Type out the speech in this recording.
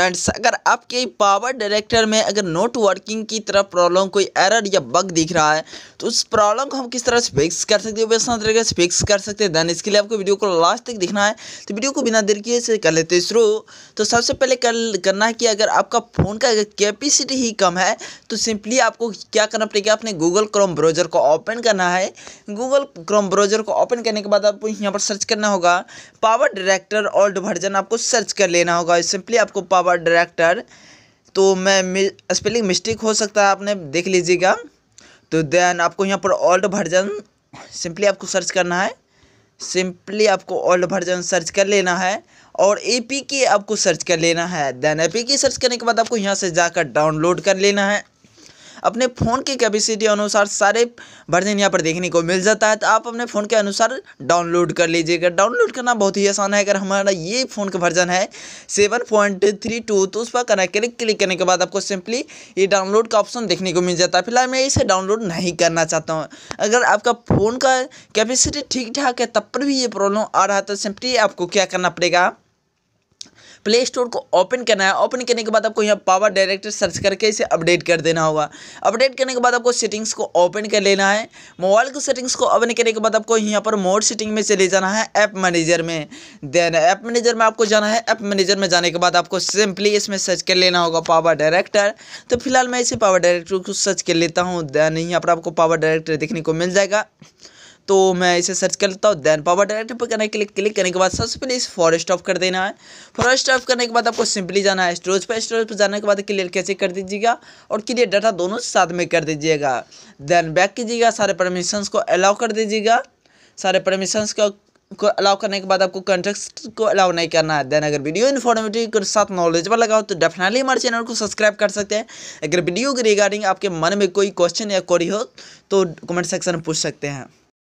friends अगर आपके power director में अगर नोट वर्किंग की तरह प्रॉब्लम कोई एरर या बग दिख रहा है तो उस प्रॉब्लम को हम किस तरह से फिक्स कर सकते हैं वैसा तरीके से फिक्स कर सकते हैं देन इसके लिए आपको वीडियो को लास्ट तक दिखना है तो वीडियो को बिना देर किए से कर लेते हैं शुरू तो सबसे पहले कर, करना है कि अगर आपका फ़ोन का कैपेसिटी ही कम है तो सिंपली आपको क्या करना पड़ेगा अपने गूगल क्रोम ब्राउज़र को ओपन करना है गूगल क्रोम ब्राउज़र को ओपन करने के बाद आपको यहाँ पर सर्च करना होगा पावर डायरेक्टर ओल्ड वर्जन आपको सर्च कर लेना होगा सिंपली आपको पावर अवर डायरेक्टर तो मैं स्पेलिंग मिस्टेक हो सकता है आपने देख लीजिएगा तो देन आपको यहाँ पर ओल्ड वर्जन सिंपली आपको सर्च करना है सिंपली आपको ओल्ड वर्जन सर्च कर लेना है और ए पी के आपको सर्च कर लेना है then A P K search करने के बाद आपको यहाँ से जाकर डाउनलोड कर लेना है अपने फ़ोन की कैपेसिटी अनुसार सारे वर्जन यहाँ पर देखने को मिल जाता है तो आप अपने फ़ोन के अनुसार डाउनलोड कर लीजिएगा डाउनलोड करना बहुत ही आसान है अगर हमारा ये फ़ोन का वर्जन है सेवन पॉइंट थ्री टू तो उस पर करना क्लिक क्लिक करने के बाद आपको सिंपली ये डाउनलोड का ऑप्शन देखने को मिल जाता है फिलहाल मैं इसे डाउनलोड नहीं करना चाहता हूँ अगर आपका फ़ोन का कैपेसिटी ठीक ठाक है तब पर भी ये प्रॉब्लम आ रहा है तो सिंपली आपको क्या करना पड़ेगा प्ले स्टोर को ओपन करना है ओपन करने के बाद आपको यहाँ पावर डायरेक्टर सर्च करके इसे अपडेट कर देना होगा अपडेट करने के बाद आपको सेटिंग्स को ओपन कर लेना है मोबाइल को सेटिंग्स को ओपन करने के बाद आपको यहाँ पर मोड सेटिंग में चले जाना है ऐप मैनेजर में देन ऐप मैनेजर में आपको जाना है ऐप मैनेजर में जाने के बाद आपको सिंपली इसमें सर्च कर लेना होगा पावर डायरेक्टर तो फिलहाल मैं इसे पावर डायरेक्टर को सर्च कर लेता हूँ देन यहाँ पर आपको पावर डायरेक्टर देखने को मिल जाएगा तो मैं इसे सर्च कर लेता हूँ देन पावर डायरेक्ट पर करने के लिए क्लिक करने के बाद सबसे पहले इस फॉरेस्ट ऑफ कर देना है फॉरेस्ट ऑफ करने के बाद आपको सिंपली जाना है स्टोरेज पर स्टोरेज पर जाने के बाद क्लियर कैसे कर दीजिएगा और क्लियर डाटा दोनों साथ में कर दीजिएगा देन बैक कीजिएगा सारे परमिशंस को अलाउ कर दीजिएगा सारे परमिशंस को को अलाउ करने के बाद आपको कॉन्टेक्स्ट को अलाउ नहीं करना है देन अगर वीडियो इन्फॉर्मेटिव के साथ नॉलेजबल लगा हो तो डेफिनेटली हमारे चैनल को सब्सक्राइब कर सकते हैं अगर वीडियो के रिगार्डिंग आपके मन में कोई क्वेश्चन या क्वेरी हो तो कमेंट सेक्शन में पूछ सकते हैं